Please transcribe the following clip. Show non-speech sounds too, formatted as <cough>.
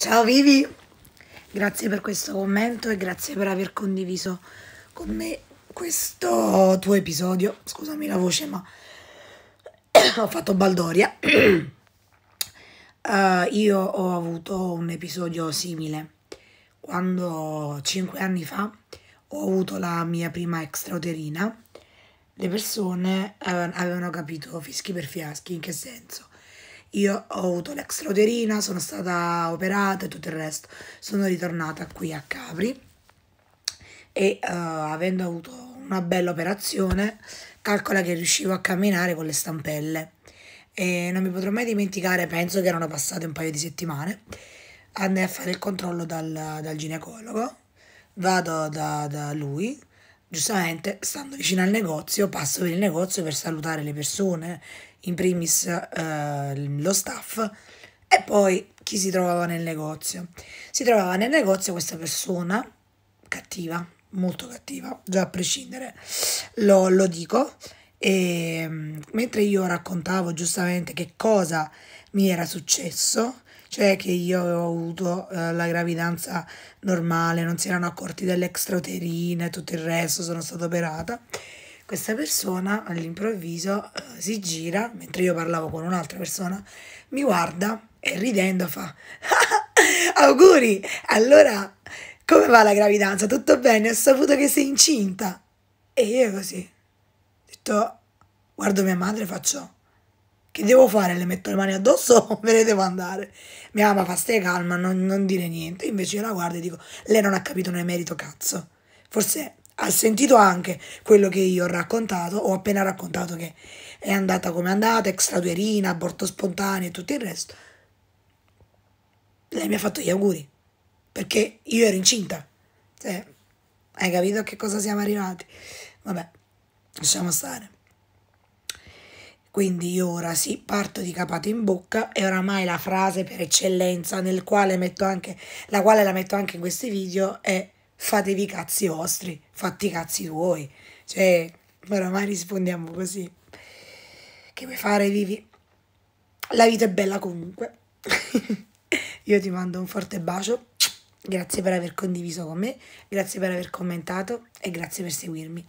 Ciao Vivi, grazie per questo commento e grazie per aver condiviso con me questo tuo episodio. Scusami la voce, ma <coughs> ho fatto baldoria. uh, <coughs> io ho avuto un episodio simile quando 5 anni fa ho avuto la mia prima extrauterina. Le persone eh, avevano capito fischi per fiaschi, in che senso? Io ho avuto l'ex roderina, sono stata operata e tutto il resto. Sono ritornata qui a Capri e uh, avendo avuto una bella operazione, calcola che riuscivo a camminare con le stampelle. E non mi potrò mai dimenticare, penso che erano passate un paio di settimane, andai a fare il controllo dal, dal ginecologo, vado da, da lui giustamente stando vicino al negozio passo per il negozio per salutare le persone, in primis eh, lo staff e poi chi si trovava nel negozio. Si trovava nel negozio questa persona cattiva, molto cattiva, già a prescindere, lo, lo dico. E mm, mentre io raccontavo giustamente che cosa mi era successo, cioè che io avevo avuto eh, la gravidanza normale, non si erano accorti delle extrauterine e tutto il resto, sono stata operata. Questa persona all'improvviso eh, si gira, mentre io parlavo con un'altra persona, mi guarda e ridendo fa <laughs> auguri, allora come va la gravidanza? Tutto bene? Ho saputo che sei incinta. E io così, ho detto, guardo mia madre e faccio che devo fare? Le metto le mani addosso o me le devo andare? Mia mamma fa stai calma, non, non dire niente. Invece io la guardo e dico, lei non ha capito nel merito cazzo. Forse ha sentito anche quello che io ho raccontato, ho appena raccontato che è andata come è andata, extratuerina, aborto spontaneo e tutto il resto. Lei mi ha fatto gli auguri, perché io ero incinta. Cioè, hai capito a che cosa siamo arrivati? Vabbè, lasciamo stare. Quindi io ora sì, parto di capata in bocca, è oramai la frase per eccellenza nel quale metto anche, la quale la metto anche in questi video, è fatevi i cazzi vostri, fatti i cazzi tuoi. Cioè, oramai rispondiamo così. Che vuoi fare, vivi? La vita è bella comunque. <laughs> Io ti mando un forte bacio, grazie per aver condiviso con me, grazie per aver commentato e grazie per seguirmi.